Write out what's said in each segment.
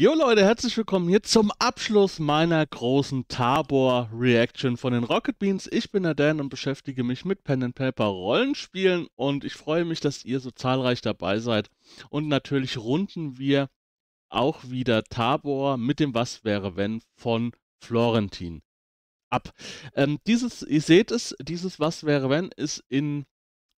Jo Leute, herzlich willkommen hier zum Abschluss meiner großen Tabor Reaction von den Rocket Beans. Ich bin der Dan und beschäftige mich mit Pen and Paper Rollenspielen und ich freue mich, dass ihr so zahlreich dabei seid. Und natürlich runden wir auch wieder Tabor mit dem Was wäre wenn von Florentin ab. Ähm, dieses, ihr seht es, dieses Was wäre wenn ist in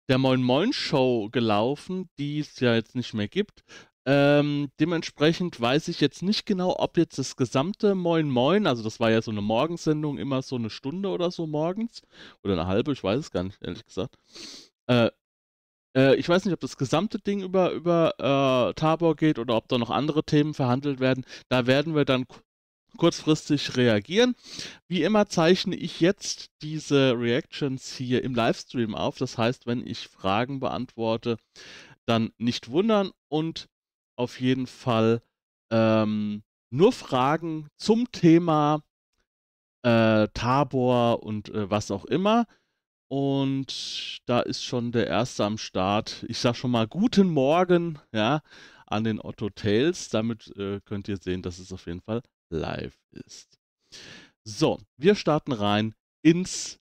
der Moin Moin Show gelaufen, die es ja jetzt nicht mehr gibt, ähm, dementsprechend weiß ich jetzt nicht genau, ob jetzt das gesamte Moin Moin, also das war ja so eine Morgensendung, immer so eine Stunde oder so morgens, oder eine halbe, ich weiß es gar nicht, ehrlich gesagt. Äh, äh ich weiß nicht, ob das gesamte Ding über, über äh, Tabor geht oder ob da noch andere Themen verhandelt werden. Da werden wir dann kurzfristig reagieren. Wie immer zeichne ich jetzt diese Reactions hier im Livestream auf. Das heißt, wenn ich Fragen beantworte, dann nicht wundern und auf jeden Fall ähm, nur Fragen zum Thema äh, Tabor und äh, was auch immer. Und da ist schon der erste am Start. Ich sage schon mal guten Morgen ja, an den Otto Tales. Damit äh, könnt ihr sehen, dass es auf jeden Fall live ist. So, wir starten rein ins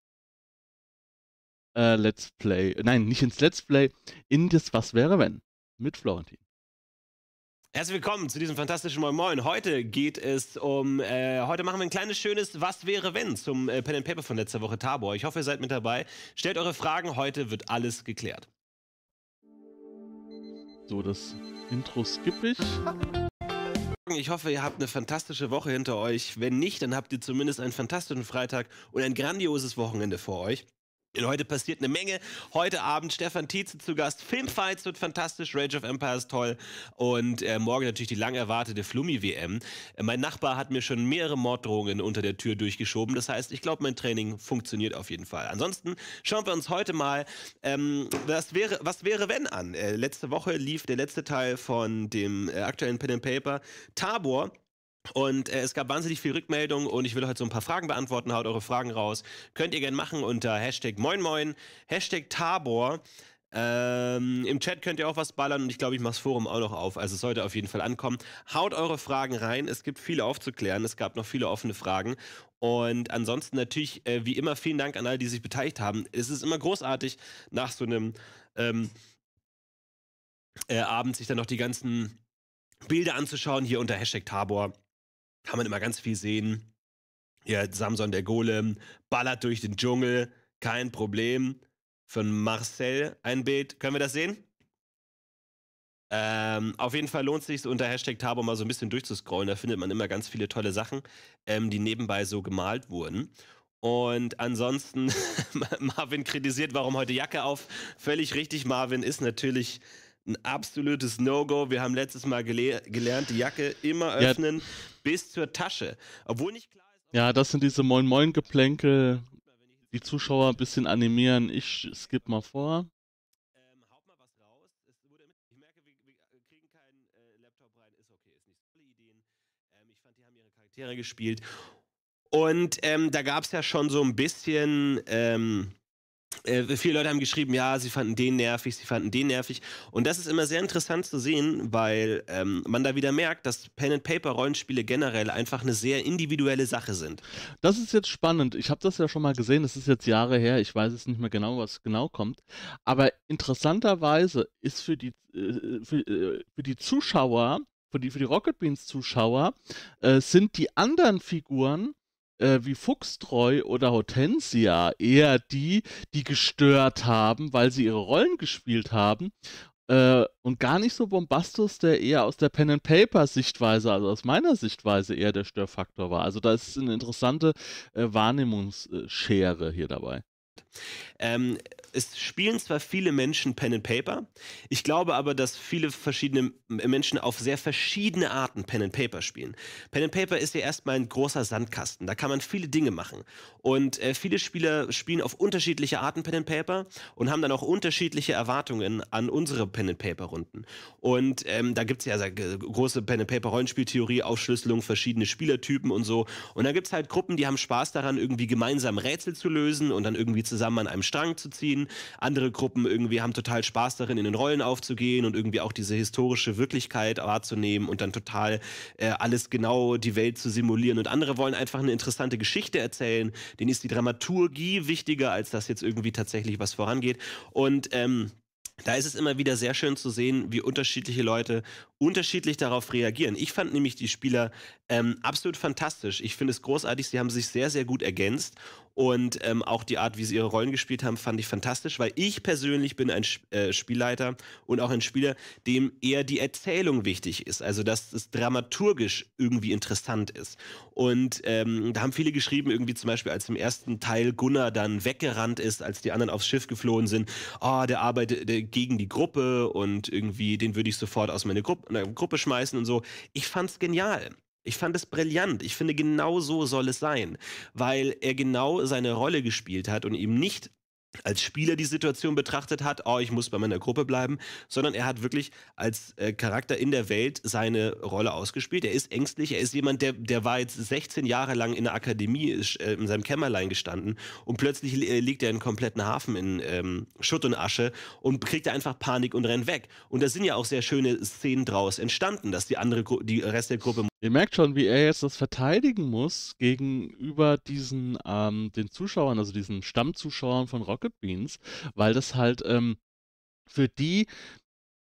äh, Let's Play. Nein, nicht ins Let's Play, in das Was wäre wenn mit Florentin. Herzlich willkommen zu diesem fantastischen Moin Moin. Heute geht es um, äh, heute machen wir ein kleines schönes Was wäre wenn zum äh, Pen and Paper von letzter Woche Tabor. Ich hoffe, ihr seid mit dabei. Stellt eure Fragen, heute wird alles geklärt. So, das Intro skippe ich. Ich hoffe, ihr habt eine fantastische Woche hinter euch. Wenn nicht, dann habt ihr zumindest einen fantastischen Freitag und ein grandioses Wochenende vor euch. Heute passiert eine Menge. Heute Abend Stefan Tietze zu Gast. Filmfights wird fantastisch. Rage of Empires toll. Und äh, morgen natürlich die lang erwartete Flummi-WM. Äh, mein Nachbar hat mir schon mehrere Morddrohungen unter der Tür durchgeschoben. Das heißt, ich glaube, mein Training funktioniert auf jeden Fall. Ansonsten schauen wir uns heute mal ähm, was, wäre, was wäre wenn an. Äh, letzte Woche lief der letzte Teil von dem äh, aktuellen Pen and Paper Tabor. Und äh, es gab wahnsinnig viel Rückmeldung und ich will heute so ein paar Fragen beantworten. Haut eure Fragen raus. Könnt ihr gerne machen unter Hashtag Moin Moin, Hashtag Tabor. Ähm, Im Chat könnt ihr auch was ballern und ich glaube, ich mache das Forum auch noch auf. Also es sollte auf jeden Fall ankommen. Haut eure Fragen rein. Es gibt viele aufzuklären. Es gab noch viele offene Fragen. Und ansonsten natürlich, äh, wie immer, vielen Dank an alle, die sich beteiligt haben. Es ist immer großartig, nach so einem ähm, äh, Abend sich dann noch die ganzen Bilder anzuschauen hier unter Hashtag Tabor kann man immer ganz viel sehen. Hier, Samson der Golem, ballert durch den Dschungel, kein Problem. Von Marcel ein Bild. Können wir das sehen? Ähm, auf jeden Fall lohnt es sich, unter Hashtag Tabo mal so ein bisschen durchzuscrollen. Da findet man immer ganz viele tolle Sachen, ähm, die nebenbei so gemalt wurden. Und ansonsten, Marvin kritisiert, warum heute Jacke auf. Völlig richtig, Marvin ist natürlich ein absolutes No-Go. Wir haben letztes Mal gele gelernt, die Jacke immer öffnen ja. bis zur Tasche. Obwohl nicht klar ist. Ja, das sind diese Moin Moin Geplänke. Die Zuschauer ein bisschen animieren. Ich skip mal vor. gespielt. Und ähm, da gab es ja schon so ein bisschen ähm, äh, viele Leute haben geschrieben, ja, sie fanden den nervig, sie fanden den nervig. Und das ist immer sehr interessant zu sehen, weil ähm, man da wieder merkt, dass Pen-and-Paper-Rollenspiele generell einfach eine sehr individuelle Sache sind. Das ist jetzt spannend. Ich habe das ja schon mal gesehen, das ist jetzt Jahre her, ich weiß es nicht mehr genau, was genau kommt. Aber interessanterweise ist für die, äh, für, äh, für die Zuschauer, für die, für die Rocket Beans Zuschauer, äh, sind die anderen Figuren äh, wie Fuchstreu oder Hortensia eher die, die gestört haben, weil sie ihre Rollen gespielt haben. Äh, und gar nicht so Bombastus, der eher aus der Pen and Paper Sichtweise, also aus meiner Sichtweise eher der Störfaktor war. Also da ist eine interessante äh, Wahrnehmungsschere hier dabei. Ähm, es spielen zwar viele Menschen Pen and Paper, ich glaube aber, dass viele verschiedene Menschen auf sehr verschiedene Arten Pen and Paper spielen. Pen and Paper ist ja erstmal ein großer Sandkasten, da kann man viele Dinge machen. Und äh, viele Spieler spielen auf unterschiedliche Arten Pen and Paper und haben dann auch unterschiedliche Erwartungen an unsere Pen and Paper Runden. Und ähm, da gibt es ja also große Pen and Paper Rollenspieltheorie, Aufschlüsselung, verschiedene Spielertypen und so. Und da gibt es halt Gruppen, die haben Spaß daran, irgendwie gemeinsam Rätsel zu lösen und dann irgendwie zusammen an einem Strang zu ziehen. Andere Gruppen irgendwie haben total Spaß darin, in den Rollen aufzugehen und irgendwie auch diese historische Wirklichkeit wahrzunehmen und dann total äh, alles genau die Welt zu simulieren. Und andere wollen einfach eine interessante Geschichte erzählen. Denen ist die Dramaturgie wichtiger, als dass jetzt irgendwie tatsächlich was vorangeht. Und ähm, da ist es immer wieder sehr schön zu sehen, wie unterschiedliche Leute unterschiedlich darauf reagieren. Ich fand nämlich die Spieler ähm, absolut fantastisch. Ich finde es großartig, sie haben sich sehr, sehr gut ergänzt und ähm, auch die Art, wie sie ihre Rollen gespielt haben, fand ich fantastisch, weil ich persönlich bin ein Sp äh, Spielleiter und auch ein Spieler, dem eher die Erzählung wichtig ist. Also, dass es dramaturgisch irgendwie interessant ist. Und ähm, da haben viele geschrieben, irgendwie zum Beispiel, als im ersten Teil Gunnar dann weggerannt ist, als die anderen aufs Schiff geflohen sind, oh, der arbeitet äh, gegen die Gruppe und irgendwie den würde ich sofort aus meiner Gruppe, äh, Gruppe schmeißen und so. Ich fand's genial. Ich fand es brillant. Ich finde, genau so soll es sein, weil er genau seine Rolle gespielt hat und eben nicht als Spieler die Situation betrachtet hat, oh, ich muss bei meiner Gruppe bleiben, sondern er hat wirklich als äh, Charakter in der Welt seine Rolle ausgespielt. Er ist ängstlich, er ist jemand, der, der war jetzt 16 Jahre lang in der Akademie, ist, äh, in seinem Kämmerlein gestanden und plötzlich äh, liegt er einen kompletten Hafen in ähm, Schutt und Asche und kriegt einfach Panik und rennt weg. Und da sind ja auch sehr schöne Szenen draus entstanden, dass die andere, Gru die Rest der Gruppe Ihr merkt schon, wie er jetzt das verteidigen muss gegenüber diesen ähm, den Zuschauern, also diesen Stammzuschauern von Rock Rocket Beans, weil das halt ähm, für die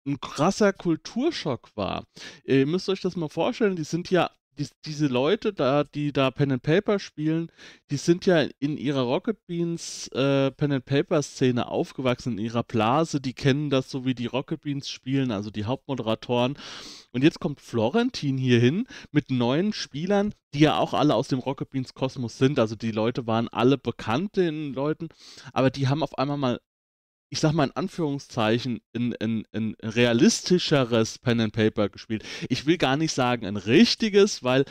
ein krasser Kulturschock war. Äh, ihr müsst euch das mal vorstellen, die sind ja die, diese Leute da, die da Pen and Paper spielen, die sind ja in ihrer Rocket Beans äh, Pen and Paper Szene aufgewachsen, in ihrer Blase, die kennen das so wie die Rocket Beans spielen, also die Hauptmoderatoren. Und jetzt kommt Florentin hier hin mit neuen Spielern, die ja auch alle aus dem Rocket Beans Kosmos sind. Also die Leute waren alle bekannt den Leuten, aber die haben auf einmal mal ich sag mal in Anführungszeichen, ein, ein, ein realistischeres Pen and Paper gespielt. Ich will gar nicht sagen ein richtiges, weil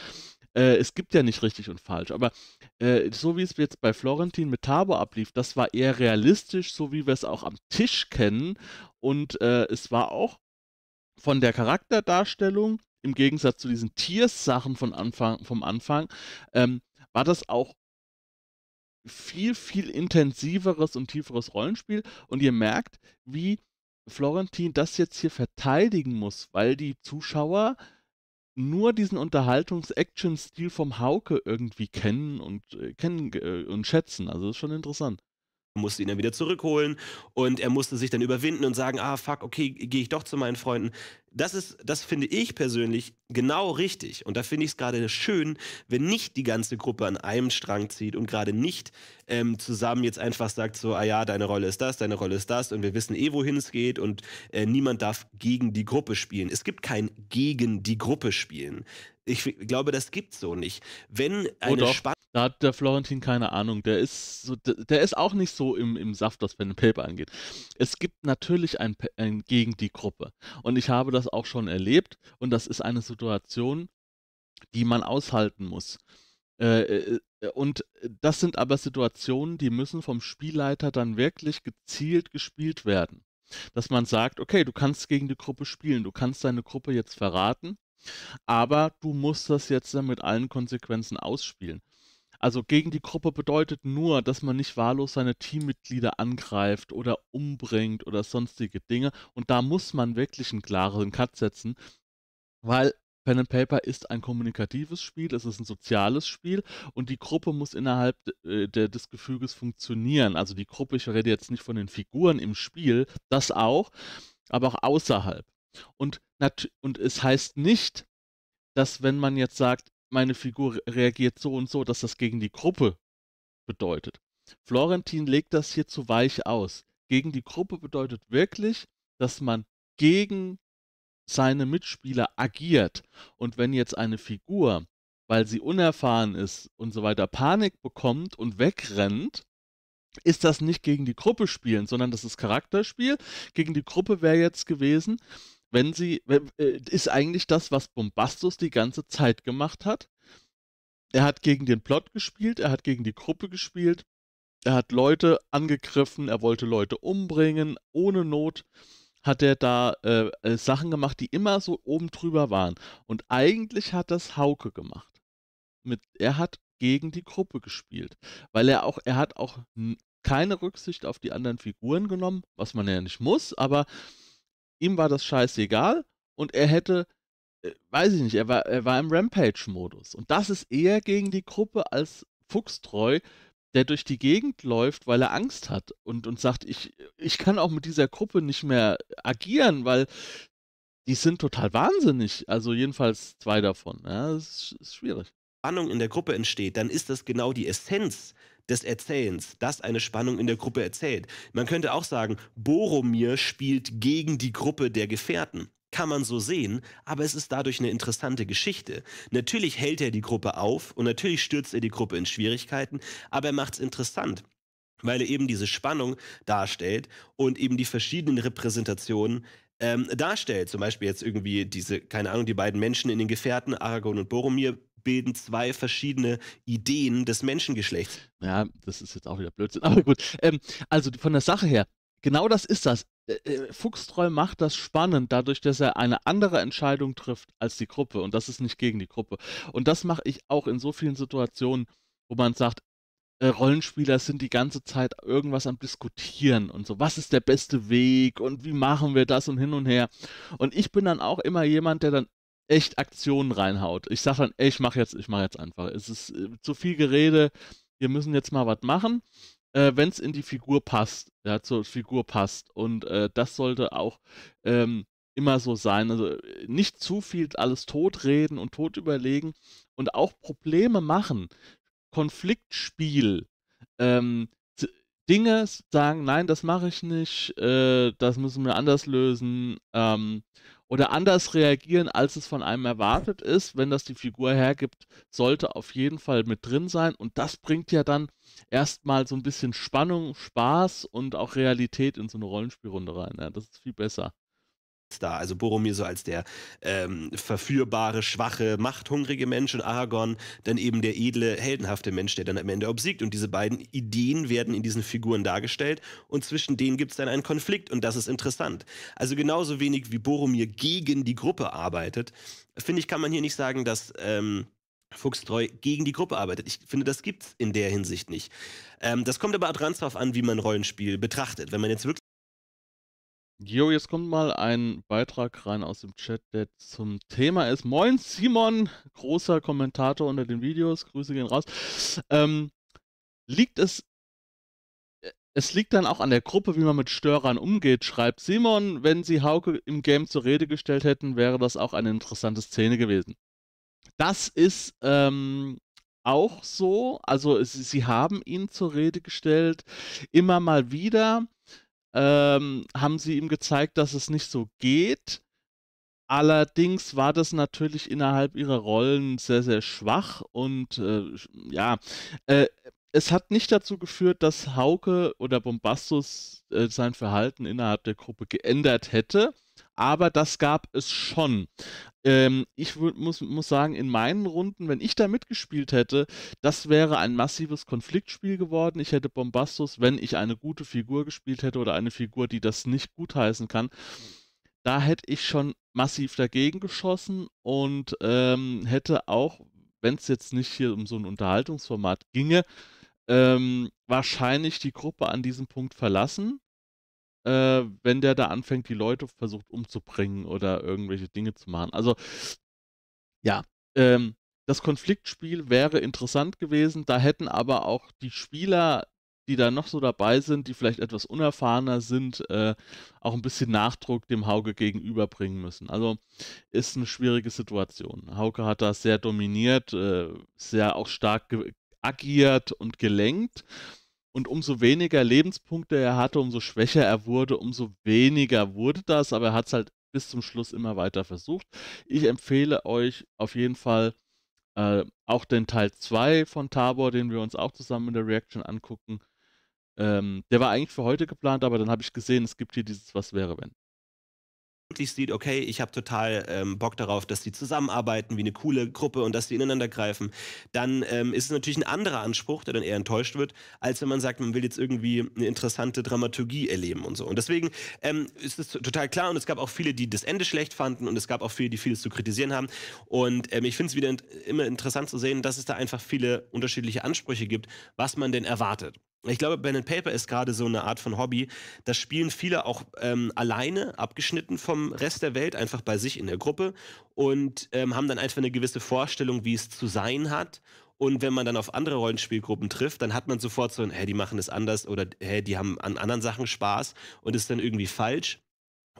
äh, es gibt ja nicht richtig und falsch, aber äh, so wie es jetzt bei Florentin mit Tabo ablief, das war eher realistisch, so wie wir es auch am Tisch kennen. Und äh, es war auch von der Charakterdarstellung, im Gegensatz zu diesen Tiers-Sachen von Anfang, vom Anfang, ähm, war das auch viel, viel intensiveres und tieferes Rollenspiel. Und ihr merkt, wie Florentin das jetzt hier verteidigen muss, weil die Zuschauer nur diesen Unterhaltungs-Action-Stil vom Hauke irgendwie kennen und äh, kennen äh, und schätzen. Also das ist schon interessant Er musste ihn dann wieder zurückholen und er musste sich dann überwinden und sagen, ah fuck, okay, gehe ich doch zu meinen Freunden das ist, das finde ich persönlich genau richtig. Und da finde ich es gerade schön, wenn nicht die ganze Gruppe an einem Strang zieht und gerade nicht ähm, zusammen jetzt einfach sagt so, ah ja, deine Rolle ist das, deine Rolle ist das und wir wissen eh, wohin es geht und äh, niemand darf gegen die Gruppe spielen. Es gibt kein gegen die Gruppe spielen. Ich glaube, das gibt's so nicht. Wenn oh eine oh da hat der Florentin keine Ahnung. Der ist, so, der, der, ist auch nicht so im, im Saft, was Pen Paper angeht. Es gibt natürlich ein, ein gegen die Gruppe. Und ich habe das das auch schon erlebt und das ist eine Situation, die man aushalten muss. Äh, äh, äh, und das sind aber Situationen, die müssen vom Spielleiter dann wirklich gezielt gespielt werden. Dass man sagt, okay, du kannst gegen die Gruppe spielen, du kannst deine Gruppe jetzt verraten, aber du musst das jetzt dann mit allen Konsequenzen ausspielen. Also gegen die Gruppe bedeutet nur, dass man nicht wahllos seine Teammitglieder angreift oder umbringt oder sonstige Dinge. Und da muss man wirklich einen klaren Cut setzen, weil Pen and Paper ist ein kommunikatives Spiel, es ist ein soziales Spiel und die Gruppe muss innerhalb äh, der, des Gefüges funktionieren. Also die Gruppe, ich rede jetzt nicht von den Figuren im Spiel, das auch, aber auch außerhalb. Und, und es heißt nicht, dass wenn man jetzt sagt, meine Figur reagiert so und so, dass das gegen die Gruppe bedeutet. Florentin legt das hier zu weich aus. Gegen die Gruppe bedeutet wirklich, dass man gegen seine Mitspieler agiert. Und wenn jetzt eine Figur, weil sie unerfahren ist und so weiter, Panik bekommt und wegrennt, ist das nicht gegen die Gruppe spielen, sondern das ist Charakterspiel. Gegen die Gruppe wäre jetzt gewesen, wenn sie, äh, ist eigentlich das, was Bombastus die ganze Zeit gemacht hat. Er hat gegen den Plot gespielt, er hat gegen die Gruppe gespielt, er hat Leute angegriffen, er wollte Leute umbringen, ohne Not hat er da äh, äh Sachen gemacht, die immer so oben drüber waren. Und eigentlich hat das Hauke gemacht. Mit, er hat gegen die Gruppe gespielt, weil er auch, er hat auch keine Rücksicht auf die anderen Figuren genommen, was man ja nicht muss, aber ihm war das scheißegal und er hätte, äh, weiß ich nicht, er war, er war im Rampage-Modus. Und das ist eher gegen die Gruppe als Fuchstreu, der durch die Gegend läuft, weil er Angst hat und, und sagt, ich, ich kann auch mit dieser Gruppe nicht mehr agieren, weil die sind total wahnsinnig. Also jedenfalls zwei davon. Ja, das ist, ist schwierig. Spannung in der Gruppe entsteht, dann ist das genau die Essenz des Erzählens, das eine Spannung in der Gruppe erzählt. Man könnte auch sagen, Boromir spielt gegen die Gruppe der Gefährten. Kann man so sehen, aber es ist dadurch eine interessante Geschichte. Natürlich hält er die Gruppe auf und natürlich stürzt er die Gruppe in Schwierigkeiten, aber er macht es interessant, weil er eben diese Spannung darstellt und eben die verschiedenen Repräsentationen ähm, darstellt. Zum Beispiel jetzt irgendwie diese, keine Ahnung, die beiden Menschen in den Gefährten, Aragorn und Boromir, bilden zwei verschiedene Ideen des Menschengeschlechts. Ja, das ist jetzt auch wieder Blödsinn, aber gut. Ähm, also von der Sache her, genau das ist das. Äh, äh Fuchstreu macht das spannend, dadurch, dass er eine andere Entscheidung trifft als die Gruppe. Und das ist nicht gegen die Gruppe. Und das mache ich auch in so vielen Situationen, wo man sagt, äh, Rollenspieler sind die ganze Zeit irgendwas am Diskutieren und so, was ist der beste Weg und wie machen wir das und hin und her. Und ich bin dann auch immer jemand, der dann echt Aktionen reinhaut. Ich sage dann, ey, ich mache jetzt, ich mache jetzt einfach. Es ist äh, zu viel Gerede. Wir müssen jetzt mal was machen, äh, wenn es in die Figur passt, ja, zur Figur passt. Und äh, das sollte auch ähm, immer so sein. Also äh, nicht zu viel alles totreden und tot überlegen und auch Probleme machen. Konfliktspiel. Ähm, Dinge sagen, nein, das mache ich nicht, äh, das müssen wir anders lösen. Ähm, oder anders reagieren, als es von einem erwartet ist, wenn das die Figur hergibt, sollte auf jeden Fall mit drin sein. Und das bringt ja dann erstmal so ein bisschen Spannung, Spaß und auch Realität in so eine Rollenspielrunde rein. Ja, das ist viel besser da. Also Boromir so als der ähm, verführbare, schwache, machthungrige Mensch und Aragorn dann eben der edle, heldenhafte Mensch, der dann am Ende obsiegt. Und diese beiden Ideen werden in diesen Figuren dargestellt und zwischen denen gibt es dann einen Konflikt und das ist interessant. Also genauso wenig wie Boromir gegen die Gruppe arbeitet, finde ich, kann man hier nicht sagen, dass... Ähm, Fuchstreu gegen die Gruppe arbeitet. Ich finde, das gibt es in der Hinsicht nicht. Ähm, das kommt aber auch dran drauf an, wie man Rollenspiel betrachtet. Wenn man jetzt wirklich Jo, jetzt kommt mal ein Beitrag rein aus dem Chat, der zum Thema ist. Moin Simon, großer Kommentator unter den Videos, Grüße gehen raus. Ähm, liegt es, äh, es liegt dann auch an der Gruppe, wie man mit Störern umgeht, schreibt Simon. Wenn sie Hauke im Game zur Rede gestellt hätten, wäre das auch eine interessante Szene gewesen. Das ist ähm, auch so. Also sie haben ihn zur Rede gestellt, immer mal wieder ähm, haben sie ihm gezeigt, dass es nicht so geht. Allerdings war das natürlich innerhalb ihrer Rollen sehr, sehr schwach und äh, ja, äh, es hat nicht dazu geführt, dass Hauke oder Bombastus äh, sein Verhalten innerhalb der Gruppe geändert hätte aber das gab es schon. Ähm, ich muss, muss sagen, in meinen Runden, wenn ich da mitgespielt hätte, das wäre ein massives Konfliktspiel geworden. Ich hätte Bombastus, wenn ich eine gute Figur gespielt hätte oder eine Figur, die das nicht gutheißen kann, da hätte ich schon massiv dagegen geschossen und ähm, hätte auch, wenn es jetzt nicht hier um so ein Unterhaltungsformat ginge, ähm, wahrscheinlich die Gruppe an diesem Punkt verlassen äh, wenn der da anfängt, die Leute versucht umzubringen oder irgendwelche Dinge zu machen. Also, ja, ähm, das Konfliktspiel wäre interessant gewesen. Da hätten aber auch die Spieler, die da noch so dabei sind, die vielleicht etwas unerfahrener sind, äh, auch ein bisschen Nachdruck dem Hauke gegenüberbringen müssen. Also ist eine schwierige Situation. Hauke hat da sehr dominiert, äh, sehr auch stark agiert und gelenkt. Und umso weniger Lebenspunkte er hatte, umso schwächer er wurde, umso weniger wurde das. Aber er hat es halt bis zum Schluss immer weiter versucht. Ich empfehle euch auf jeden Fall äh, auch den Teil 2 von Tabor, den wir uns auch zusammen in der Reaction angucken. Ähm, der war eigentlich für heute geplant, aber dann habe ich gesehen, es gibt hier dieses Was wäre wenn wirklich sieht, okay, ich habe total ähm, Bock darauf, dass die zusammenarbeiten wie eine coole Gruppe und dass die ineinander greifen, dann ähm, ist es natürlich ein anderer Anspruch, der dann eher enttäuscht wird, als wenn man sagt, man will jetzt irgendwie eine interessante Dramaturgie erleben und so. Und deswegen ähm, ist es total klar und es gab auch viele, die das Ende schlecht fanden und es gab auch viele, die vieles zu kritisieren haben. Und ähm, ich finde es wieder in immer interessant zu sehen, dass es da einfach viele unterschiedliche Ansprüche gibt, was man denn erwartet. Ich glaube, Ben and Paper ist gerade so eine Art von Hobby. Das spielen viele auch ähm, alleine, abgeschnitten vom Rest der Welt, einfach bei sich in der Gruppe und ähm, haben dann einfach eine gewisse Vorstellung, wie es zu sein hat. Und wenn man dann auf andere Rollenspielgruppen trifft, dann hat man sofort so ein, hey, die machen das anders oder hey, die haben an anderen Sachen Spaß und ist dann irgendwie falsch.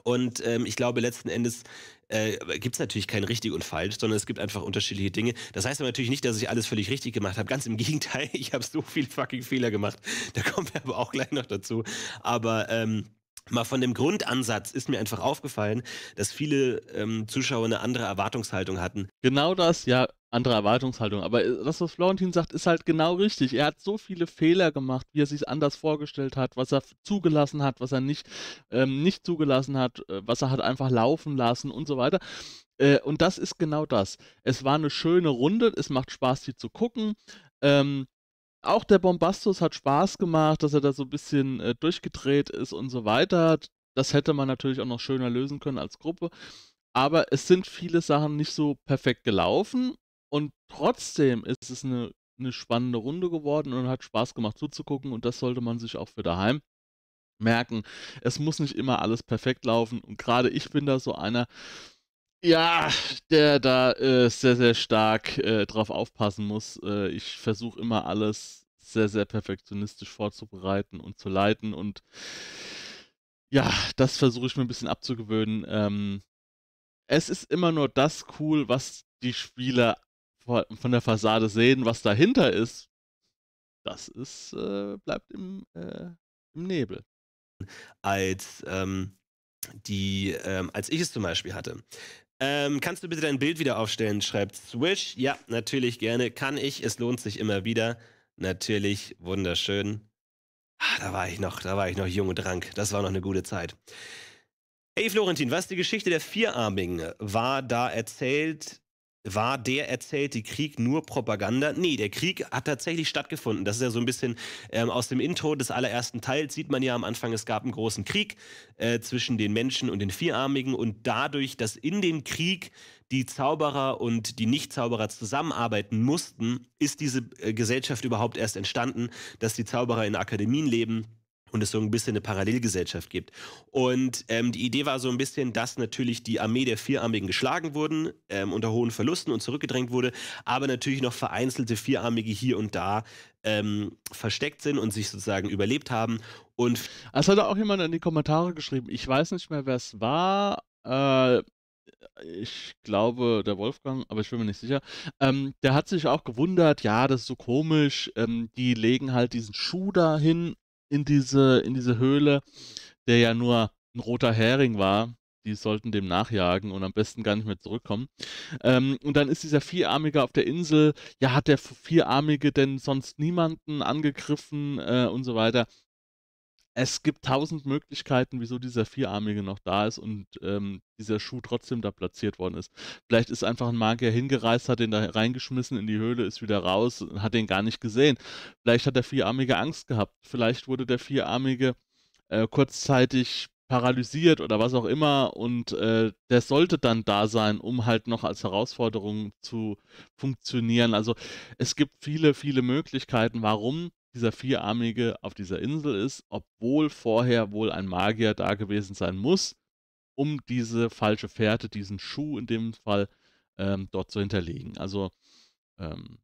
Und ähm, ich glaube, letzten Endes äh, gibt es natürlich kein richtig und falsch, sondern es gibt einfach unterschiedliche Dinge. Das heißt aber natürlich nicht, dass ich alles völlig richtig gemacht habe. Ganz im Gegenteil, ich habe so viele fucking Fehler gemacht. Da kommen wir aber auch gleich noch dazu. Aber ähm, Mal von dem Grundansatz ist mir einfach aufgefallen, dass viele ähm, Zuschauer eine andere Erwartungshaltung hatten. Genau das, ja, andere Erwartungshaltung. Aber äh, das, was Florentin sagt, ist halt genau richtig. Er hat so viele Fehler gemacht, wie er sich anders vorgestellt hat, was er zugelassen hat, was er nicht, ähm, nicht zugelassen hat, äh, was er hat einfach laufen lassen und so weiter. Äh, und das ist genau das. Es war eine schöne Runde, es macht Spaß, die zu gucken. Ähm, auch der Bombastus hat Spaß gemacht, dass er da so ein bisschen äh, durchgedreht ist und so weiter. Das hätte man natürlich auch noch schöner lösen können als Gruppe. Aber es sind viele Sachen nicht so perfekt gelaufen. Und trotzdem ist es eine, eine spannende Runde geworden und hat Spaß gemacht zuzugucken. Und das sollte man sich auch für daheim merken. Es muss nicht immer alles perfekt laufen. Und gerade ich bin da so einer, ja, der da äh, sehr, sehr stark äh, drauf aufpassen muss. Äh, ich versuche immer alles sehr, sehr perfektionistisch vorzubereiten und zu leiten. Und ja, das versuche ich mir ein bisschen abzugewöhnen. Ähm, es ist immer nur das cool, was die Spieler von der Fassade sehen, was dahinter ist. Das ist, äh, bleibt im, äh, im, Nebel. Als ähm, die, ähm, als ich es zum Beispiel hatte, ähm, kannst du bitte dein Bild wieder aufstellen? Schreibt Swish. Ja, natürlich gerne. Kann ich. Es lohnt sich immer wieder. Natürlich wunderschön. Ah, da war ich noch, da war ich noch jung und rank. Das war noch eine gute Zeit. Hey Florentin, was die Geschichte der Vierarmigen war da erzählt, war der erzählte Krieg nur Propaganda? Nee, der Krieg hat tatsächlich stattgefunden. Das ist ja so ein bisschen ähm, aus dem Intro des allerersten Teils, sieht man ja am Anfang, es gab einen großen Krieg äh, zwischen den Menschen und den Vierarmigen und dadurch, dass in dem Krieg die Zauberer und die Nichtzauberer zusammenarbeiten mussten, ist diese äh, Gesellschaft überhaupt erst entstanden, dass die Zauberer in Akademien leben und es so ein bisschen eine Parallelgesellschaft gibt. Und ähm, die Idee war so ein bisschen, dass natürlich die Armee der Vierarmigen geschlagen wurden, ähm, unter hohen Verlusten und zurückgedrängt wurde, aber natürlich noch vereinzelte Vierarmige hier und da ähm, versteckt sind und sich sozusagen überlebt haben. Und es hat auch jemand in die Kommentare geschrieben, ich weiß nicht mehr, wer es war. Äh, ich glaube, der Wolfgang, aber ich bin mir nicht sicher, ähm, der hat sich auch gewundert, ja, das ist so komisch, ähm, die legen halt diesen Schuh dahin in diese, in diese Höhle, der ja nur ein roter Hering war. Die sollten dem nachjagen und am besten gar nicht mehr zurückkommen. Ähm, und dann ist dieser Vierarmige auf der Insel. Ja, hat der Vierarmige denn sonst niemanden angegriffen äh, und so weiter? es gibt tausend Möglichkeiten, wieso dieser Vierarmige noch da ist und ähm, dieser Schuh trotzdem da platziert worden ist. Vielleicht ist einfach ein Magier hingereist, hat den da reingeschmissen in die Höhle, ist wieder raus und hat den gar nicht gesehen. Vielleicht hat der Vierarmige Angst gehabt. Vielleicht wurde der Vierarmige äh, kurzzeitig paralysiert oder was auch immer und äh, der sollte dann da sein, um halt noch als Herausforderung zu funktionieren. Also es gibt viele, viele Möglichkeiten, warum dieser Vierarmige auf dieser Insel ist, obwohl vorher wohl ein Magier da gewesen sein muss, um diese falsche Fährte, diesen Schuh in dem Fall, ähm, dort zu hinterlegen. Also ähm,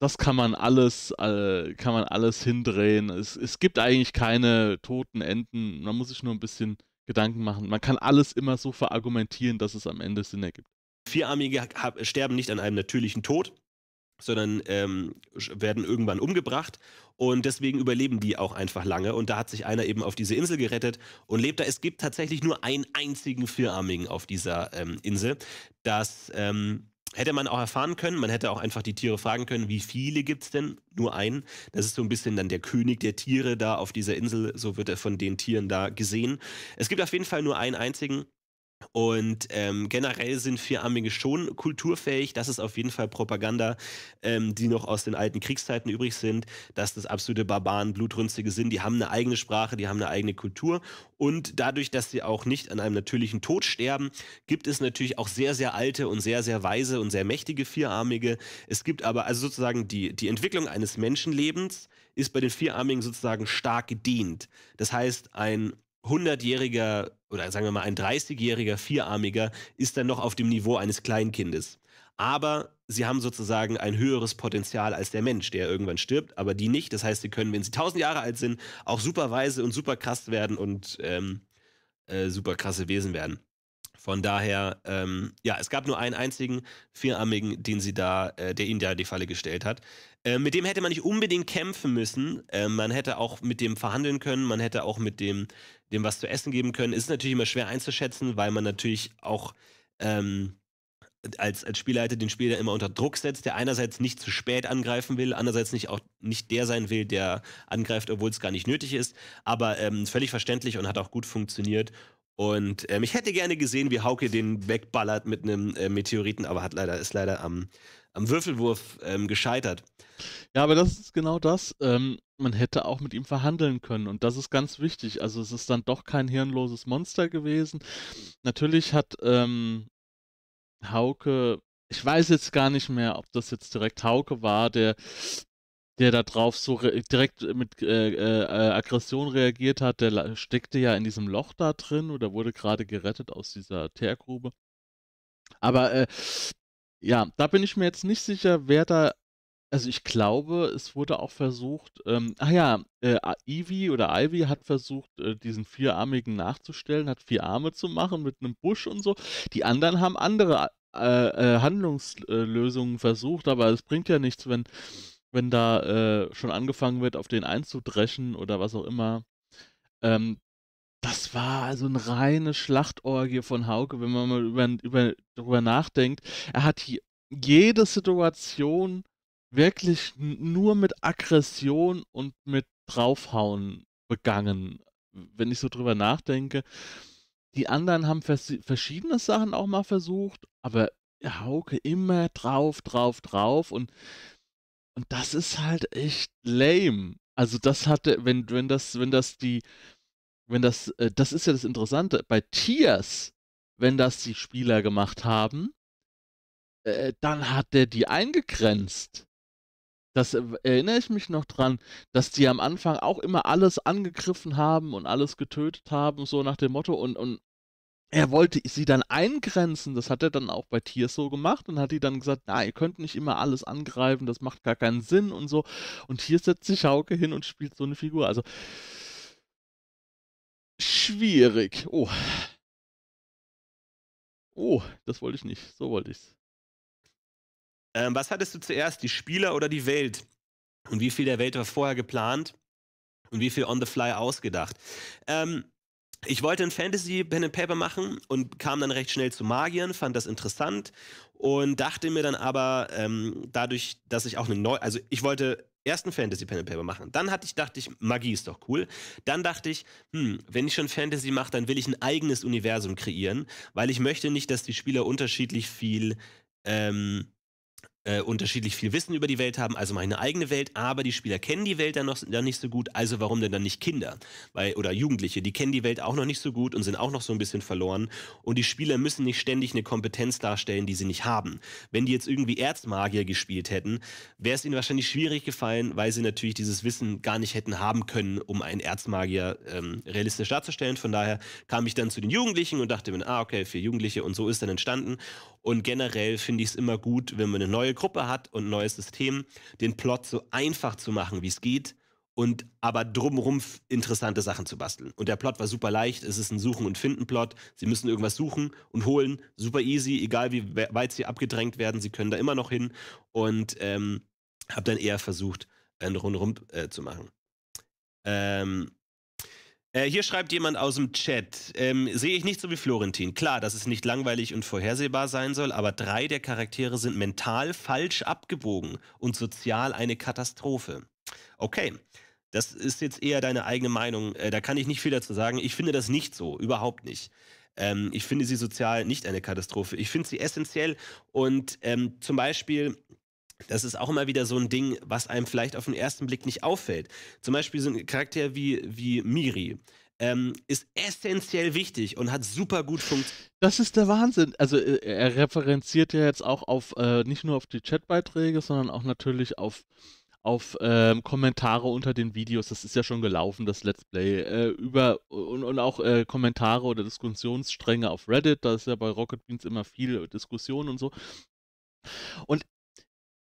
das kann man alles, äh, kann man alles hindrehen. Es, es, gibt eigentlich keine toten Enden. Man muss sich nur ein bisschen Gedanken machen. Man kann alles immer so verargumentieren, dass es am Ende Sinn ergibt. Vierarmige sterben nicht an einem natürlichen Tod, sondern ähm, werden irgendwann umgebracht. Und deswegen überleben die auch einfach lange. Und da hat sich einer eben auf diese Insel gerettet und lebt da. Es gibt tatsächlich nur einen einzigen Vierarmigen auf dieser ähm, Insel. Das ähm, hätte man auch erfahren können. Man hätte auch einfach die Tiere fragen können, wie viele gibt es denn? Nur einen. Das ist so ein bisschen dann der König der Tiere da auf dieser Insel. So wird er von den Tieren da gesehen. Es gibt auf jeden Fall nur einen einzigen. Und ähm, generell sind Vierarmige schon kulturfähig. Das ist auf jeden Fall Propaganda, ähm, die noch aus den alten Kriegszeiten übrig sind, dass das absolute Barbaren, Blutrünstige sind. Die haben eine eigene Sprache, die haben eine eigene Kultur. Und dadurch, dass sie auch nicht an einem natürlichen Tod sterben, gibt es natürlich auch sehr, sehr alte und sehr, sehr weise und sehr mächtige Vierarmige. Es gibt aber also sozusagen die, die Entwicklung eines Menschenlebens ist bei den Vierarmigen sozusagen stark gedient. Das heißt, ein hundertjähriger oder sagen wir mal ein 30-jähriger Vierarmiger ist dann noch auf dem Niveau eines Kleinkindes. Aber sie haben sozusagen ein höheres Potenzial als der Mensch, der irgendwann stirbt, aber die nicht. Das heißt, sie können, wenn sie 1000 Jahre alt sind, auch super weise und super krass werden und ähm, äh, super krasse Wesen werden. Von daher, ähm, ja, es gab nur einen einzigen Vierarmigen, den sie da, äh, der ihnen da die Falle gestellt hat. Äh, mit dem hätte man nicht unbedingt kämpfen müssen. Äh, man hätte auch mit dem verhandeln können, man hätte auch mit dem, dem was zu essen geben können. Ist natürlich immer schwer einzuschätzen, weil man natürlich auch ähm, als, als Spielleiter den Spieler immer unter Druck setzt, der einerseits nicht zu spät angreifen will, andererseits nicht auch nicht der sein will, der angreift, obwohl es gar nicht nötig ist. Aber ähm, völlig verständlich und hat auch gut funktioniert. Und ähm, ich hätte gerne gesehen, wie Hauke den wegballert mit einem äh, Meteoriten, aber hat leider, ist leider am, am Würfelwurf ähm, gescheitert. Ja, aber das ist genau das. Ähm, man hätte auch mit ihm verhandeln können und das ist ganz wichtig. Also es ist dann doch kein hirnloses Monster gewesen. Natürlich hat ähm, Hauke, ich weiß jetzt gar nicht mehr, ob das jetzt direkt Hauke war, der der da drauf so direkt mit äh, äh, äh, Aggression reagiert hat, der steckte ja in diesem Loch da drin oder wurde gerade gerettet aus dieser Teergrube. Aber äh, ja, da bin ich mir jetzt nicht sicher, wer da also ich glaube, es wurde auch versucht, ähm, ah ja, äh, Ivy oder Ivy hat versucht, äh, diesen vierarmigen nachzustellen, hat vier Arme zu machen mit einem Busch und so. Die anderen haben andere äh, äh Handlungslösungen versucht, aber es bringt ja nichts, wenn, wenn da äh, schon angefangen wird, auf den einzudreschen oder was auch immer. Ähm, das war also eine reine Schlachtorgie von Hauke, wenn man mal über, über, darüber nachdenkt. Er hat jede Situation wirklich nur mit Aggression und mit Draufhauen begangen. Wenn ich so drüber nachdenke. Die anderen haben vers verschiedene Sachen auch mal versucht, aber Hauke immer drauf, drauf, drauf und, und das ist halt echt lame. Also das hatte, wenn, wenn das, wenn das die, wenn das, äh, das ist ja das Interessante, bei Tiers, wenn das die Spieler gemacht haben, äh, dann hat der die eingegrenzt. Das äh, erinnere ich mich noch dran, dass die am Anfang auch immer alles angegriffen haben und alles getötet haben, so nach dem Motto. Und, und er wollte sie dann eingrenzen. Das hat er dann auch bei Tiers so gemacht und hat die dann gesagt, na, ihr könnt nicht immer alles angreifen, das macht gar keinen Sinn und so. Und hier setzt sich Hauke hin und spielt so eine Figur. Also schwierig. Oh. Oh, das wollte ich nicht. So wollte ich's. Ähm, was hattest du zuerst, die Spieler oder die Welt? Und wie viel der Welt war vorher geplant? Und wie viel on the fly ausgedacht? Ähm, ich wollte ein Fantasy Pen and Paper machen und kam dann recht schnell zu Magiern, fand das interessant und dachte mir dann aber ähm, dadurch, dass ich auch eine neue, also ich wollte ersten Fantasy Pen and Paper machen. Dann hatte ich, dachte ich, Magie ist doch cool. Dann dachte ich, hm, wenn ich schon Fantasy mache, dann will ich ein eigenes Universum kreieren, weil ich möchte nicht, dass die Spieler unterschiedlich viel ähm, äh, unterschiedlich viel Wissen über die Welt haben, also meine eigene Welt, aber die Spieler kennen die Welt dann noch dann nicht so gut, also warum denn dann nicht Kinder Weil, oder Jugendliche? Die kennen die Welt auch noch nicht so gut und sind auch noch so ein bisschen verloren. Und die Spieler müssen nicht ständig eine Kompetenz darstellen, die sie nicht haben. Wenn die jetzt irgendwie Erzmagier gespielt hätten, wäre es ihnen wahrscheinlich schwierig gefallen, weil sie natürlich dieses Wissen gar nicht hätten haben können, um einen Erzmagier ähm, realistisch darzustellen. Von daher kam ich dann zu den Jugendlichen und dachte mir, ah, okay, für Jugendliche und so ist dann entstanden. Und generell finde ich es immer gut, wenn man eine neue neue Gruppe hat und ein neues System, den Plot so einfach zu machen, wie es geht und aber drumherum interessante Sachen zu basteln. Und der Plot war super leicht, es ist ein Suchen- und Finden-Plot. Sie müssen irgendwas suchen und holen, super easy, egal wie weit sie abgedrängt werden, sie können da immer noch hin und ähm, habe dann eher versucht, einen Rundrum äh, zu machen. Ähm, äh, hier schreibt jemand aus dem Chat, ähm, sehe ich nicht so wie Florentin. Klar, dass es nicht langweilig und vorhersehbar sein soll, aber drei der Charaktere sind mental falsch abgewogen und sozial eine Katastrophe. Okay, das ist jetzt eher deine eigene Meinung. Äh, da kann ich nicht viel dazu sagen. Ich finde das nicht so, überhaupt nicht. Ähm, ich finde sie sozial nicht eine Katastrophe. Ich finde sie essentiell und ähm, zum Beispiel das ist auch immer wieder so ein Ding, was einem vielleicht auf den ersten Blick nicht auffällt. Zum Beispiel so ein Charakter wie, wie Miri ähm, ist essentiell wichtig und hat super gut funktioniert. Das ist der Wahnsinn. Also äh, er referenziert ja jetzt auch auf äh, nicht nur auf die Chatbeiträge, sondern auch natürlich auf auf ähm, Kommentare unter den Videos, das ist ja schon gelaufen, das Let's Play, äh, über und, und auch äh, Kommentare oder Diskussionsstränge auf Reddit, da ist ja bei Rocket Beans immer viel Diskussion und so. Und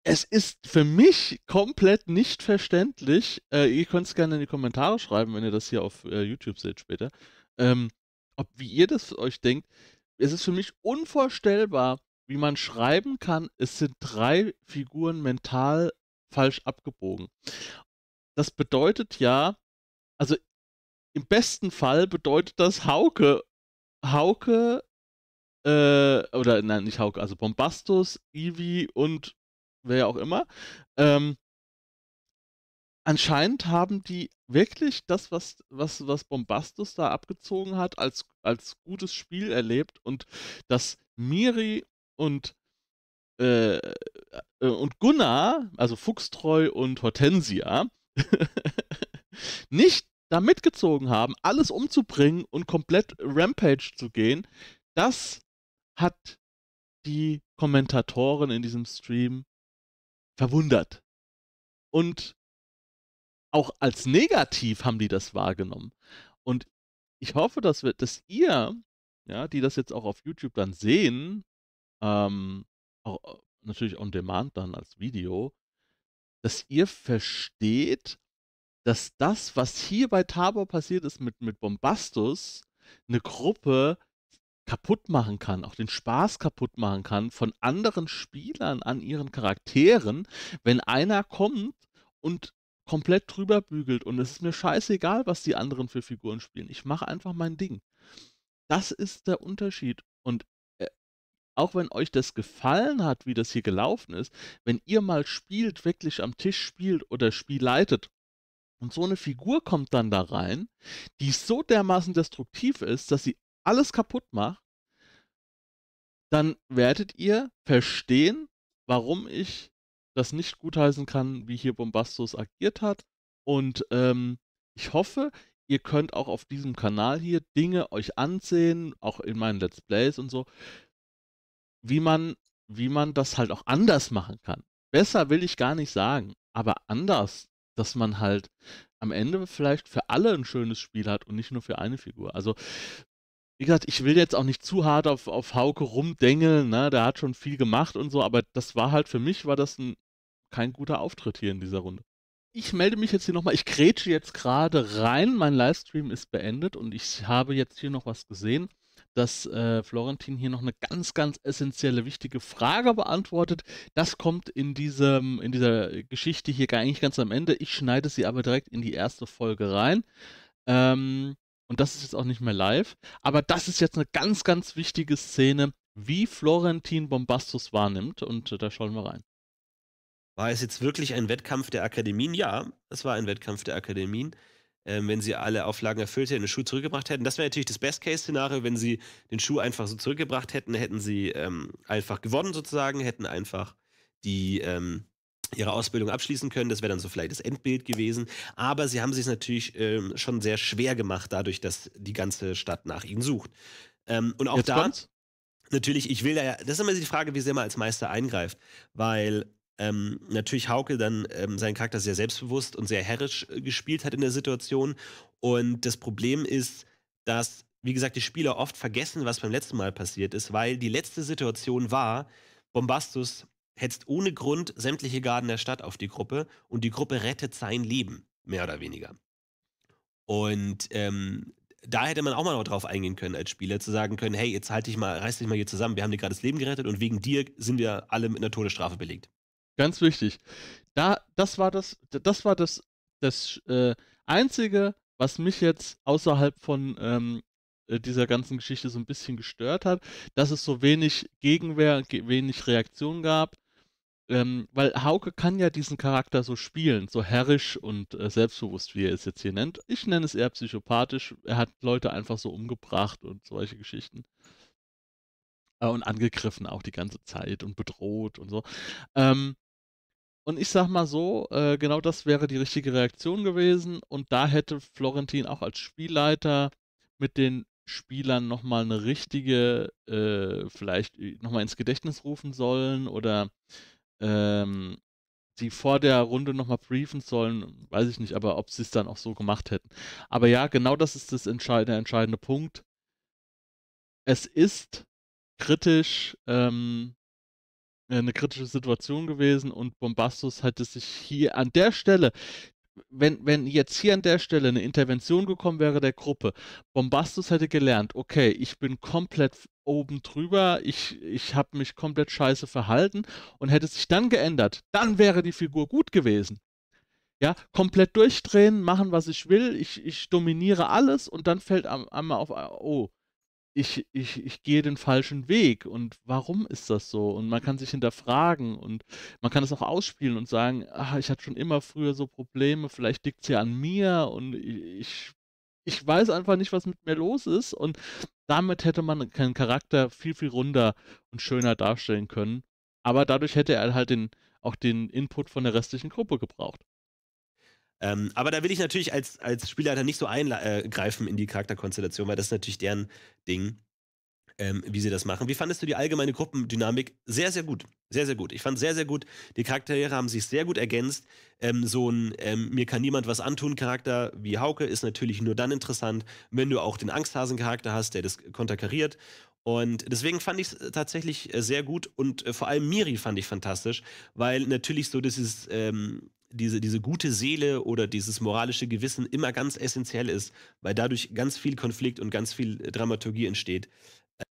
es ist für mich komplett nicht verständlich. Äh, ihr könnt es gerne in die Kommentare schreiben, wenn ihr das hier auf äh, YouTube seht später. Ähm, ob wie ihr das euch denkt. Es ist für mich unvorstellbar, wie man schreiben kann, es sind drei Figuren mental falsch abgebogen. Das bedeutet ja, also im besten Fall bedeutet das Hauke, Hauke, äh, oder nein, nicht Hauke, also Bombastus, Ivy und wer auch immer. Ähm, anscheinend haben die wirklich das, was, was, was Bombastus da abgezogen hat, als, als gutes Spiel erlebt und dass Miri und, äh, äh, und Gunnar, also Fuchstreu und Hortensia, nicht da mitgezogen haben, alles umzubringen und komplett Rampage zu gehen, das hat die Kommentatoren in diesem Stream verwundert. Und auch als negativ haben die das wahrgenommen. Und ich hoffe, dass, wir, dass ihr, ja, die das jetzt auch auf YouTube dann sehen, ähm, auch, äh, natürlich on demand dann als Video, dass ihr versteht, dass das, was hier bei Tabor passiert ist mit, mit Bombastus, eine Gruppe kaputt machen kann, auch den Spaß kaputt machen kann von anderen Spielern an ihren Charakteren, wenn einer kommt und komplett drüber bügelt und es ist mir scheißegal, was die anderen für Figuren spielen. Ich mache einfach mein Ding. Das ist der Unterschied und äh, auch wenn euch das gefallen hat, wie das hier gelaufen ist, wenn ihr mal spielt, wirklich am Tisch spielt oder Spiel leitet und so eine Figur kommt dann da rein, die so dermaßen destruktiv ist, dass sie alles kaputt macht, dann werdet ihr verstehen, warum ich das nicht gutheißen kann, wie hier Bombastos agiert hat. Und ähm, ich hoffe, ihr könnt auch auf diesem Kanal hier Dinge euch ansehen, auch in meinen Let's Plays und so, wie man, wie man das halt auch anders machen kann. Besser will ich gar nicht sagen, aber anders, dass man halt am Ende vielleicht für alle ein schönes Spiel hat und nicht nur für eine Figur. Also wie gesagt, ich will jetzt auch nicht zu hart auf, auf Hauke rumdengeln, ne? der hat schon viel gemacht und so, aber das war halt für mich, war das ein, kein guter Auftritt hier in dieser Runde. Ich melde mich jetzt hier nochmal, ich grätsche jetzt gerade rein, mein Livestream ist beendet und ich habe jetzt hier noch was gesehen, dass äh, Florentin hier noch eine ganz, ganz essentielle, wichtige Frage beantwortet. Das kommt in, diesem, in dieser Geschichte hier eigentlich ganz am Ende. Ich schneide sie aber direkt in die erste Folge rein. Ähm, und das ist jetzt auch nicht mehr live. Aber das ist jetzt eine ganz, ganz wichtige Szene, wie Florentin Bombastus wahrnimmt. Und äh, da schauen wir rein. War es jetzt wirklich ein Wettkampf der Akademien? Ja, es war ein Wettkampf der Akademien. Ähm, wenn sie alle Auflagen erfüllt hätten, den Schuh zurückgebracht hätten. Das wäre natürlich das Best-Case-Szenario, wenn sie den Schuh einfach so zurückgebracht hätten, hätten sie ähm, einfach gewonnen sozusagen, hätten einfach die, ähm, ihre Ausbildung abschließen können. Das wäre dann so vielleicht das Endbild gewesen. Aber sie haben sich natürlich ähm, schon sehr schwer gemacht, dadurch, dass die ganze Stadt nach ihnen sucht. Ähm, und auch Jetzt da, kommt's. natürlich, ich will da ja, das ist immer die Frage, wie sehr man als Meister eingreift. Weil ähm, natürlich Hauke dann ähm, seinen Charakter sehr selbstbewusst und sehr herrisch äh, gespielt hat in der Situation. Und das Problem ist, dass, wie gesagt, die Spieler oft vergessen, was beim letzten Mal passiert ist, weil die letzte Situation war, Bombastus hetzt ohne Grund sämtliche Garden der Stadt auf die Gruppe und die Gruppe rettet sein Leben, mehr oder weniger. Und ähm, da hätte man auch mal noch drauf eingehen können als Spieler, zu sagen können, hey, jetzt halt dich mal, reiß dich mal hier zusammen, wir haben dir gerade das Leben gerettet und wegen dir sind wir alle mit einer Todesstrafe belegt. Ganz wichtig. Da, das war das, das war das, das äh, Einzige, was mich jetzt außerhalb von ähm, äh, dieser ganzen Geschichte so ein bisschen gestört hat, dass es so wenig Gegenwehr, wenig Reaktion gab. Ähm, weil Hauke kann ja diesen Charakter so spielen, so herrisch und äh, selbstbewusst, wie er es jetzt hier nennt. Ich nenne es eher psychopathisch. Er hat Leute einfach so umgebracht und solche Geschichten. Äh, und angegriffen auch die ganze Zeit und bedroht und so. Ähm, und ich sag mal so, äh, genau das wäre die richtige Reaktion gewesen. Und da hätte Florentin auch als Spielleiter mit den Spielern nochmal eine richtige, äh, vielleicht äh, nochmal ins Gedächtnis rufen sollen oder ähm, sie vor der Runde nochmal briefen sollen, weiß ich nicht, aber ob sie es dann auch so gemacht hätten. Aber ja, genau das ist das entscheidende, der entscheidende Punkt. Es ist kritisch, ähm, eine kritische Situation gewesen und Bombastus hätte sich hier an der Stelle wenn, wenn jetzt hier an der Stelle eine Intervention gekommen wäre der Gruppe, Bombastus hätte gelernt, okay, ich bin komplett oben drüber, ich, ich habe mich komplett scheiße verhalten und hätte sich dann geändert, dann wäre die Figur gut gewesen. Ja, komplett durchdrehen, machen, was ich will, ich, ich dominiere alles und dann fällt einmal auf, oh, ich, ich, ich gehe den falschen Weg und warum ist das so? Und man kann sich hinterfragen und man kann es auch ausspielen und sagen, ach, ich hatte schon immer früher so Probleme, vielleicht liegt es ja an mir und ich, ich weiß einfach nicht, was mit mir los ist. Und damit hätte man keinen Charakter viel, viel runder und schöner darstellen können. Aber dadurch hätte er halt den, auch den Input von der restlichen Gruppe gebraucht. Ähm, aber da will ich natürlich als, als Spielleiter nicht so eingreifen äh, in die Charakterkonstellation, weil das ist natürlich deren Ding, ähm, wie sie das machen. Wie fandest du die allgemeine Gruppendynamik? Sehr, sehr gut. Sehr, sehr gut. Ich fand sehr, sehr gut. Die Charaktere haben sich sehr gut ergänzt. Ähm, so ein ähm, Mir kann niemand was antun Charakter wie Hauke ist natürlich nur dann interessant, wenn du auch den Angsthasen-Charakter hast, der das konterkariert. Und deswegen fand ich es äh, tatsächlich äh, sehr gut und vor allem Miri fand ich fantastisch, weil natürlich so dieses ähm, diese, diese gute Seele oder dieses moralische Gewissen immer ganz essentiell ist, weil dadurch ganz viel Konflikt und ganz viel Dramaturgie entsteht.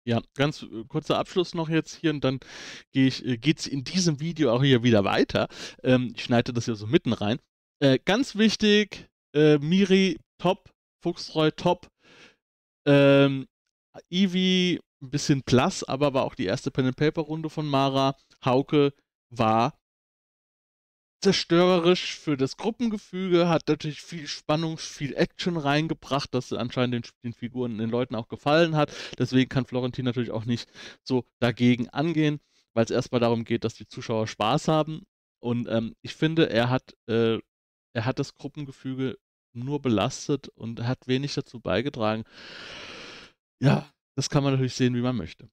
Ja, ganz äh, kurzer Abschluss noch jetzt hier und dann gehe ich, äh, geht's in diesem Video auch hier wieder weiter. Ähm, ich schneide das hier so mitten rein. Äh, ganz wichtig, äh, Miri top, Fuchstreu top, ähm, Ivi ein bisschen blass, aber war auch die erste Pen and Paper Runde von Mara. Hauke war zerstörerisch für das Gruppengefüge, hat natürlich viel Spannung, viel Action reingebracht, das anscheinend den, den, Figuren, den Leuten auch gefallen hat. Deswegen kann Florentin natürlich auch nicht so dagegen angehen, weil es erstmal darum geht, dass die Zuschauer Spaß haben. Und ähm, ich finde, er hat, äh, er hat das Gruppengefüge nur belastet und hat wenig dazu beigetragen. Ja, das kann man natürlich sehen, wie man möchte.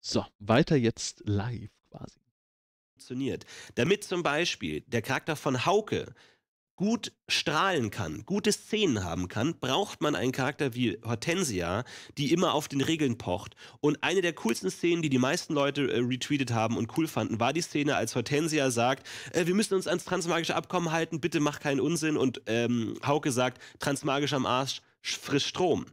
So, weiter jetzt live quasi funktioniert. Damit zum Beispiel der Charakter von Hauke gut strahlen kann, gute Szenen haben kann, braucht man einen Charakter wie Hortensia, die immer auf den Regeln pocht. Und eine der coolsten Szenen, die die meisten Leute äh, retweetet haben und cool fanden, war die Szene, als Hortensia sagt, äh, wir müssen uns ans transmagische Abkommen halten, bitte mach keinen Unsinn. Und ähm, Hauke sagt, transmagisch am Arsch, frisch Strom.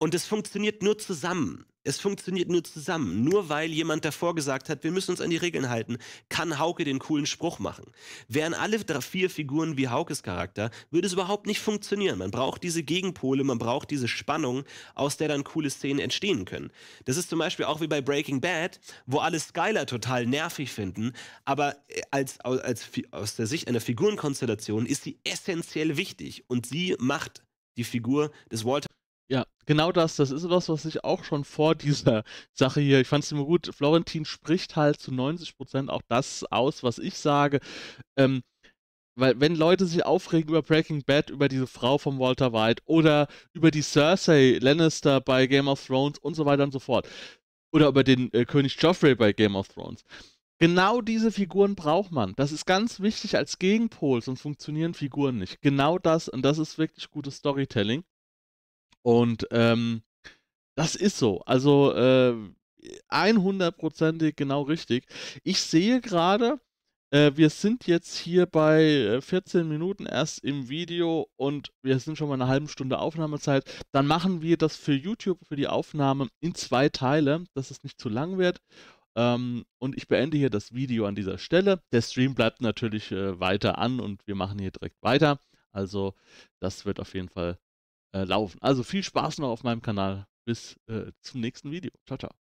Und es funktioniert nur zusammen. Es funktioniert nur zusammen. Nur weil jemand davor gesagt hat, wir müssen uns an die Regeln halten, kann Hauke den coolen Spruch machen. Wären alle vier Figuren wie Haukes Charakter, würde es überhaupt nicht funktionieren. Man braucht diese Gegenpole, man braucht diese Spannung, aus der dann coole Szenen entstehen können. Das ist zum Beispiel auch wie bei Breaking Bad, wo alle Skyler total nervig finden, aber äh, als, als, aus der Sicht einer Figurenkonstellation ist sie essentiell wichtig und sie macht die Figur des Walter ja, genau das. Das ist was, was ich auch schon vor dieser Sache hier. Ich fand es immer gut. Florentin spricht halt zu 90 Prozent auch das aus, was ich sage. Ähm, weil, wenn Leute sich aufregen über Breaking Bad, über diese Frau von Walter White oder über die Cersei Lannister bei Game of Thrones und so weiter und so fort. Oder über den äh, König Joffrey bei Game of Thrones. Genau diese Figuren braucht man. Das ist ganz wichtig als Gegenpol, sonst funktionieren Figuren nicht. Genau das, und das ist wirklich gutes Storytelling. Und ähm, das ist so. Also äh, 100%ig genau richtig. Ich sehe gerade, äh, wir sind jetzt hier bei 14 äh, Minuten erst im Video und wir sind schon mal eine halbe Stunde Aufnahmezeit. Dann machen wir das für YouTube, für die Aufnahme in zwei Teile, dass es nicht zu lang wird. Ähm, und ich beende hier das Video an dieser Stelle. Der Stream bleibt natürlich äh, weiter an und wir machen hier direkt weiter. Also das wird auf jeden Fall äh, laufen. Also viel Spaß noch auf meinem Kanal. Bis äh, zum nächsten Video. Ciao, ciao.